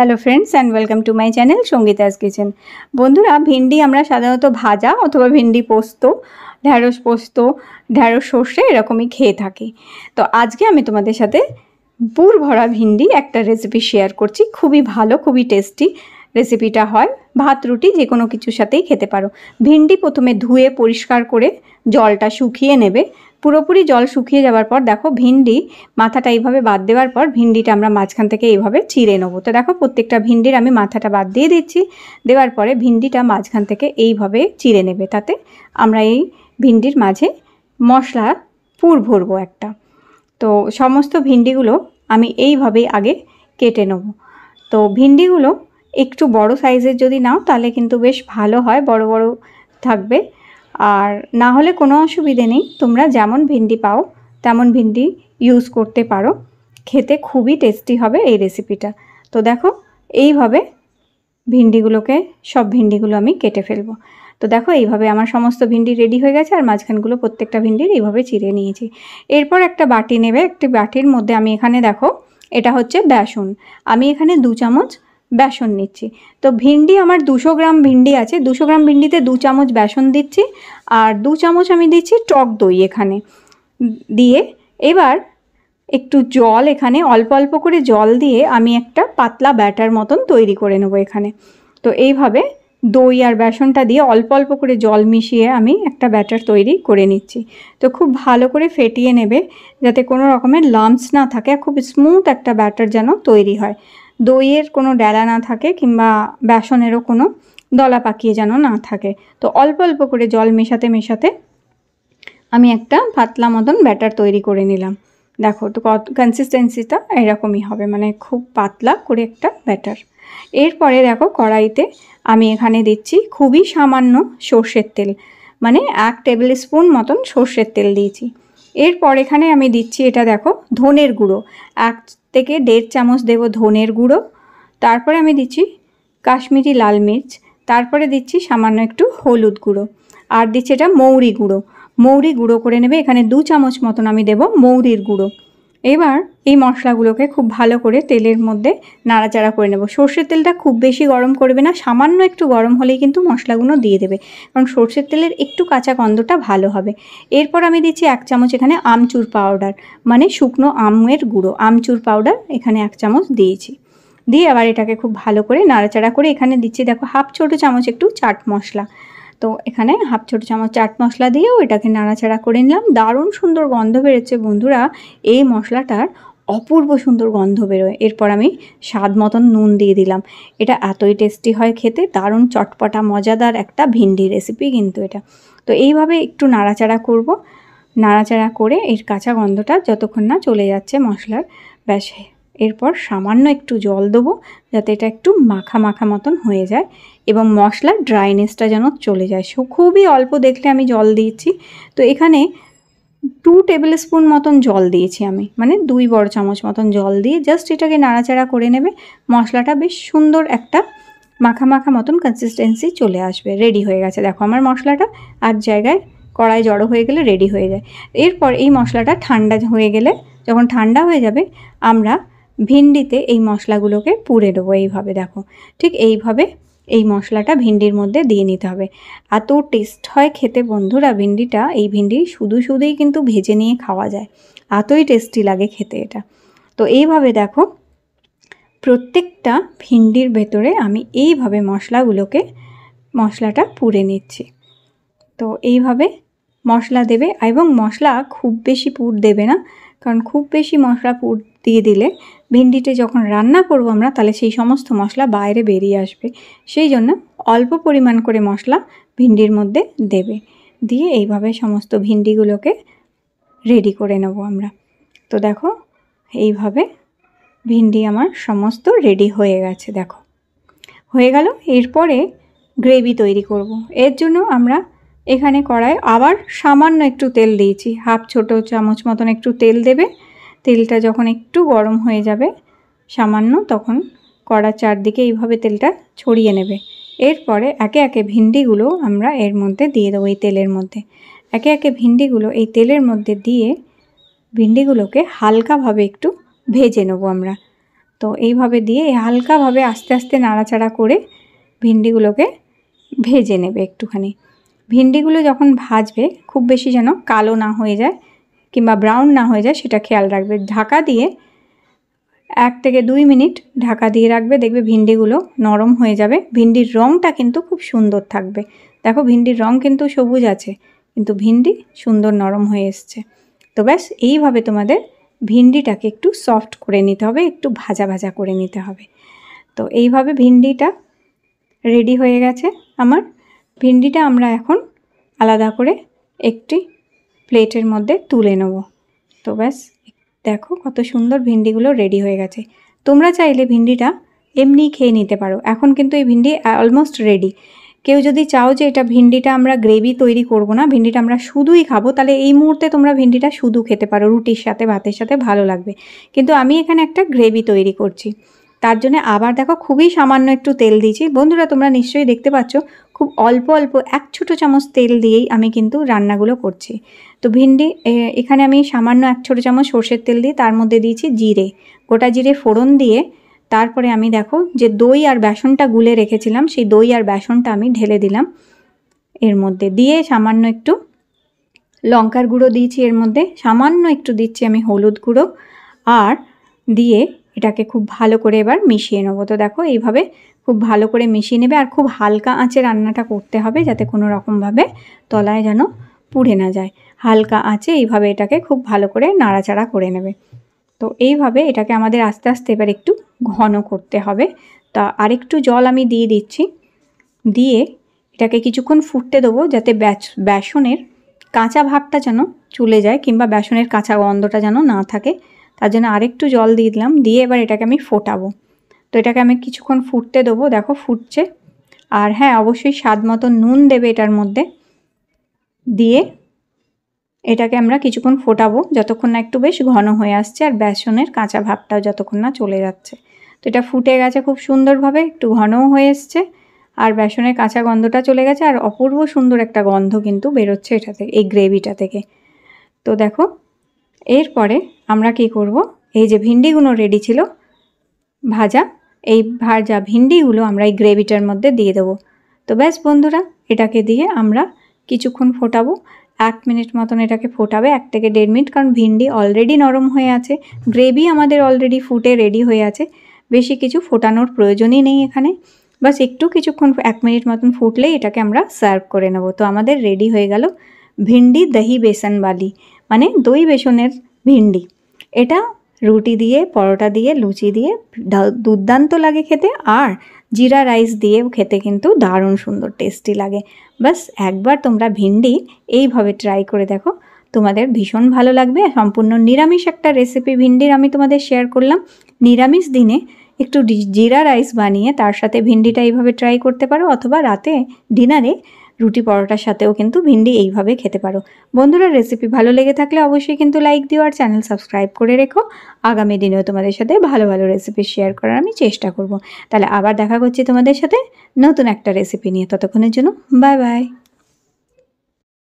Hello friends and welcome to my channel Sangeeta's kitchen বন্ধুরা ভেন্ডি আমরা সাধারণত ভাজা অথবা ভেন্ডি পোস্ত ঢ্যাঁড়স পোস্ত ঢ্যাঁড়স সর্ষে এরকমই খেয়ে থাকি তো আজকে আমি তোমাদের সাথে বুর ভরা ভিন্ডি একটা রেসিপি শেয়ার করছি খুবই ভালো খুবই টেস্টি রেসিপিটা হয় ভাত রুটি যে কোনো কিছুর সাথেই খেতে পারো ভিন্ডি প্রথমে ধুয়ে পরিষ্কার করে জলটা শুকিয়ে নেবে পুরোপুরি জল শুকিয়ে যাওয়ার পর দেখো ভিন্ডি মাথাটা এইভাবে বাদ দেওয়ার পর ভিন্ডিটা আমরা মাঝখান থেকে এইভাবে চিড়ে নেবো তো দেখো প্রত্যেকটা ভিন্ডির আমি মাথাটা বাদ দিয়ে দিচ্ছি দেওয়ার পরে ভিন্ডিটা মাঝখান থেকে এইভাবে চিড়ে নেবে তাতে আমরা এই ভিন্ডির মাঝে মশলা পুর ভরবো একটা তো সমস্ত ভিন্ডিগুলো আমি এইভাবেই আগে কেটে নেব তো ভিন্ডিগুলো একটু বড় সাইজের যদি নাও তাহলে কিন্তু বেশ ভালো হয় বড় বড় থাকবে আর না হলে কোনো অসুবিধে নেই তোমরা যেমন ভিন্ডি পাও তেমন ভিন্ডি ইউজ করতে পারো খেতে খুবই টেস্টি হবে এই রেসিপিটা তো দেখো এইভাবে ভিন্ডিগুলোকে সব ভিন্ডিগুলো আমি কেটে ফেলবো তো দেখো এইভাবে আমার সমস্ত ভিন্ডি রেডি হয়ে গেছে আর মাঝখানগুলো প্রত্যেকটা ভিন্ডির এইভাবে চিড়ে নিয়েছি এরপর একটা বাটি নেবে একটি বাটির মধ্যে আমি এখানে দেখো এটা হচ্ছে বেসন আমি এখানে দু চামচ বেসন নিচ্ছি তো ভিন্ডি আমার দুশো গ্রাম ভিন্ডি আছে দুশো গ্রাম ভিন্ডিতে দু চামচ বেসন দিচ্ছি আর দু চামচ আমি দিচ্ছি টক দই এখানে দিয়ে এবার একটু জল এখানে অল্প অল্প করে জল দিয়ে আমি একটা পাতলা ব্যাটার মতন তৈরি করে নেবো এখানে তো এইভাবে দই আর বেসনটা দিয়ে অল্প অল্প করে জল মিশিয়ে আমি একটা ব্যাটার তৈরি করে নিচ্ছি তো খুব ভালো করে ফেটিয়ে নেবে যাতে কোনো রকমের লাম্পস না থাকে খুব স্মুথ একটা ব্যাটার যেন তৈরি হয় দইয়ের কোনো ডেলা না থাকে কিংবা বেসনেরও কোনো দলা পাকিয়ে যেন না থাকে তো অল্প অল্প করে জল মেশাতে মেশাতে আমি একটা পাতলা মতন ব্যাটার তৈরি করে নিলাম দেখো তো কনসিস্টেন্সিটা এরকমই হবে মানে খুব পাতলা করে একটা ব্যাটার এরপরে দেখো কড়াইতে আমি এখানে দিচ্ছি খুবই সামান্য সর্ষের তেল মানে এক টেবিল স্পুন মতন সর্ষের তেল দিয়েছি এরপর এখানে আমি দিচ্ছি এটা দেখো ধনের গুঁড়ো এক থেকে দেড় চামচ দেব ধনের গুঁড়ো তারপরে আমি দিচ্ছি কাশ্মীরি লাল মির্চ তারপরে দিচ্ছি সামান্য একটু হলুদ গুঁড়ো আর দিচ্ছি এটা মৌরি গুঁড়ো মৌরি গুঁড়ো করে নেবে এখানে দু চামচ মতন আমি দেব মৌরির গুঁড়ো এবার এই মশলাগুলোকে খুব ভালো করে তেলের মধ্যে নাড়াচাড়া করে নেব সর্ষের তেলটা খুব বেশি গরম করবে না সামান্য একটু গরম হলেই কিন্তু মশলাগুলো দিয়ে দেবে কারণ সর্ষের তেলের একটু কাঁচা গন্ধটা ভালো হবে এরপর আমি দিচ্ছি এক চামচ এখানে আমচুর পাউডার মানে শুকনো আমের গুঁড়ো আমচুর পাউডার এখানে এক চামচ দিয়েছি দিয়ে আবার এটাকে খুব ভালো করে নাড়াচাড়া করে এখানে দিচ্ছি দেখো হাফ ছোটো চামচ একটু চাট মশলা তো এখানে হাফ ছোটো চামচ চাট মশলা দিয়েও এটাকে নাড়াচাড়া করে নিলাম দারুণ সুন্দর গন্ধ বেরোচ্ছে বন্ধুরা এই মশলাটার অপূর্ব সুন্দর গন্ধ বেরোয় এরপর আমি স্বাদ মতন নুন দিয়ে দিলাম এটা এতই টেস্টি হয় খেতে দারুণ চটপটা মজাদার একটা ভিন্ডি রেসিপি কিন্তু এটা তো এইভাবে একটু নাড়াচাড়া করব নাড়াচাড়া করে এর কাঁচা গন্ধটা যতক্ষণ না চলে যাচ্ছে মশলার ব্যাসে এরপর সামান্য একটু জল দেবো যাতে এটা একটু মাখা মাখা মতন হয়ে যায় এবং মশলার ড্রাইনেসটা যেন চলে যায় সো খুবই অল্প দেখলে আমি জল দিয়েছি তো এখানে টু টেবিল স্পুন মতন জল দিয়েছি আমি মানে দুই বড় চামচ মতন জল দিয়ে জাস্ট এটাকে নাড়াচাড়া করে নেবে মশলাটা বেশ সুন্দর একটা মাখা মাখা মতন কনসিস্টেন্সি চলে আসবে রেডি হয়ে গেছে দেখো আমার মশলাটা আর জায়গায় কড়াই জড়ো হয়ে গেলে রেডি হয়ে যায় এরপর এই মশলাটা ঠান্ডা হয়ে গেলে যখন ঠান্ডা হয়ে যাবে আমরা ভিন্ডিতে এই মশলাগুলোকে পুড়ে দেবো এইভাবে দেখো ঠিক এইভাবে এই মশলাটা ভিন্ডির মধ্যে দিয়ে নিতে হবে এত টেস্ট হয় খেতে বন্ধুরা ভিন্ডিটা এই ভিন্ডি শুধু শুধুই কিন্তু ভেজে নিয়ে খাওয়া যায় এতই টেস্টি লাগে খেতে এটা তো এইভাবে দেখো প্রত্যেকটা ভিন্ডির ভেতরে আমি এইভাবে মশলাগুলোকে মশলাটা পুড়ে নিচ্ছি তো এইভাবে মশলা দেবে এবং মশলা খুব বেশি পুর দেবে না কারণ খুব বেশি মশলা পুর দিয়ে দিলে ভেন্ডিটা যখন রান্না করব আমরা তাহলে সেই সমস্ত মশলা বাইরে বেরিয়ে আসবে সেই জন্য অল্প পরিমাণ করে মশলা ভিন্ডির মধ্যে দেবে দিয়ে এইভাবে সমস্ত ভিন্ডিগুলোকে রেডি করে নেব আমরা তো দেখো এইভাবে ভিন্ডি আমার সমস্ত রেডি হয়ে গেছে দেখো হয়ে গেল এরপরে গ্রেভি তৈরি করব। এর জন্য আমরা এখানে কড়ায় আবার সামান্য একটু তেল দিয়েছি হাফ ছোট চামচ মতন একটু তেল দেবে তেলটা যখন একটু গরম হয়ে যাবে সামান্য তখন কড়া চারদিকে এইভাবে তেলটা ছড়িয়ে নেবে এরপরে একে একে ভিন্ডিগুলো আমরা এর মধ্যে দিয়ে দেবো এই তেলের মধ্যে একে একে ভিন্ডিগুলো এই তেলের মধ্যে দিয়ে ভিন্ডিগুলোকে হালকাভাবে একটু ভেজে নেবো আমরা তো এইভাবে দিয়ে হালকাভাবে আস্তে আস্তে নাড়াচাড়া করে ভিন্ডিগুলোকে ভেজে নেবে একটুখানি ভিন্ডিগুলো যখন ভাজবে খুব বেশি যেন কালো না হয়ে যায় কিংবা ব্রাউন না হয়ে যায় সেটা খেয়াল রাখবে ঢাকা দিয়ে এক থেকে দুই মিনিট ঢাকা দিয়ে রাখবে দেখবে ভিন্ডিগুলো নরম হয়ে যাবে ভিন্ডির রঙটা কিন্তু খুব সুন্দর থাকবে দেখো ভিন্ডির রং কিন্তু সবুজ আছে কিন্তু ভিন্ডি সুন্দর নরম হয়ে এসছে তো ব্যাস এইভাবে তোমাদের ভিন্ডিটাকে একটু সফট করে নিতে হবে একটু ভাজা ভাজা করে নিতে হবে তো এইভাবে ভিন্ডিটা রেডি হয়ে গেছে আমার ভিন্ডিটা আমরা এখন আলাদা করে একটি প্লেটের মধ্যে তুলে নেব তো ব্যাস দেখো কত সুন্দর ভিন্ডিগুলো রেডি হয়ে গেছে তোমরা চাইলে ভিন্ডিটা এমনি খেয়ে নিতে পারো এখন কিন্তু এই ভিন্ডি অলমোস্ট রেডি কেউ যদি চাও যে এটা ভিন্ডিটা আমরা গ্রেভি তৈরি করব না ভিন্ডিটা আমরা শুধুই খাবো তাহলে এই মুহূর্তে তোমরা ভিন্ডিটা শুধু খেতে পারো রুটির সাথে ভাতের সাথে ভালো লাগবে কিন্তু আমি এখানে একটা গ্রেভি তৈরি করছি তার জন্য আবার দেখো খুবই সামান্য একটু তেল দিয়েছি বন্ধুরা তোমরা নিশ্চয়ই দেখতে পাচ্ছ খুব অল্প অল্প এক ছোটো চামচ তেল দিয়েই আমি কিন্তু রান্নাগুলো করছি তো ভিন্ডি এখানে আমি সামান্য এক ছোটো চামচ সর্ষের তেল দিয়ে তার মধ্যে দিয়েছি জিরে গোটা জিরে ফোড়ন দিয়ে তারপরে আমি দেখো যে দই আর বেসনটা গুলে রেখেছিলাম সেই দই আর বেসনটা আমি ঢেলে দিলাম এর মধ্যে দিয়ে সামান্য একটু লঙ্কার গুঁড়ো দিয়েছি এর মধ্যে সামান্য একটু দিচ্ছি আমি হলুদ গুঁড়ো আর দিয়ে এটাকে খুব ভালো করে এবার মিশিয়ে নেবো তো দেখো এইভাবে খুব ভালো করে মিশিয়ে নেবে আর খুব হালকা আঁচে রান্নাটা করতে হবে যাতে কোনো রকমভাবে তলায় যেন পুড়ে না যায় হালকা আঁচে এইভাবে এটাকে খুব ভালো করে নাড়াচাড়া করে নেবে তো এইভাবে এটাকে আমাদের আস্তে আস্তে এবার একটু ঘন করতে হবে তা আরেকটু জল আমি দিয়ে দিচ্ছি দিয়ে এটাকে কিছুক্ষণ ফুটতে দেবো যাতে বেসনের কাঁচা ভাবটা যেন চলে যায় কিংবা বেসনের কাঁচা গন্ধটা যেন না থাকে তার জন্য আরেকটু জল দিয়ে দিলাম দিয়ে এবার এটাকে আমি ফোটাবো তো এটাকে আমি কিছুক্ষণ ফুটতে দেবো দেখো ফুটছে আর হ্যাঁ অবশ্যই স্বাদ মতো নুন দেবে এটার মধ্যে দিয়ে এটাকে আমরা কিছুক্ষণ ফোটাবো যতক্ষণ না একটু বেশ ঘন হয়ে আসছে আর বেসনের কাঁচা ভাবটাও যতক্ষণ না চলে যাচ্ছে তো এটা ফুটে গেছে খুব সুন্দরভাবে একটু ঘনও হয়ে এসছে আর বেসনের কাঁচা গন্ধটা চলে গেছে আর অপূর্ব সুন্দর একটা গন্ধ কিন্তু বেরোচ্ছে এটা থেকে এই গ্রেভিটা থেকে তো দেখো এরপরে আমরা কি করব এই যে ভিন্ডিগুলো রেডি ছিল ভাজা এই ভাজা ভিন্ডিগুলো আমরা এই গ্রেভিটার মধ্যে দিয়ে দেবো তো ব্যাস বন্ধুরা এটাকে দিয়ে আমরা কিছুক্ষণ ফোটাবো এক মিনিট মতন এটাকে ফোটাবে এক থেকে দেড় মিনিট কারণ ভিন্ডি অলরেডি নরম হয়ে আছে গ্রেভি আমাদের অলরেডি ফুটে রেডি হয়ে আছে বেশি কিছু ফোটানোর প্রয়োজনই নেই এখানে বাস একটু কিছুক্ষণ এক মিনিট মতন ফুটলেই এটাকে আমরা সার্ভ করে নেব তো আমাদের রেডি হয়ে গেল ভিন্ডি দহি বেসন বালি মানে দই বেসনের ভিন্ডি এটা রুটি দিয়ে পরোটা দিয়ে লুচি দিয়ে দুর্দান্ত লাগে খেতে আর জিরা রাইস দিয়েও খেতে কিন্তু দারুণ সুন্দর টেস্টি লাগে বাস একবার তোমরা ভিন্ডি এইভাবে ট্রাই করে দেখো তোমাদের ভীষণ ভালো লাগবে সম্পূর্ণ নিরামিষ একটা রেসিপি ভিন্ডির আমি তোমাদের শেয়ার করলাম নিরামিষ দিনে একটু জিরা রাইস বানিয়ে তার সাথে ভিন্ডিটা এইভাবে ট্রাই করতে পারো অথবা রাতে ডিনারে রুটি পরোটার সাথেও কিন্তু ভিন্ডি এইভাবে খেতে পারো বন্ধুরা রেসিপি ভালো লেগে থাকলে অবশ্যই কিন্তু লাইক দিও আর চ্যানেল সাবস্ক্রাইব করে রেখো আগামী দিনেও তোমাদের সাথে ভালো ভালো রেসিপি শেয়ার করার আমি চেষ্টা করব তাহলে আবার দেখা করছি তোমাদের সাথে নতুন একটা রেসিপি নিয়ে ততক্ষণের জন্য বাই বাই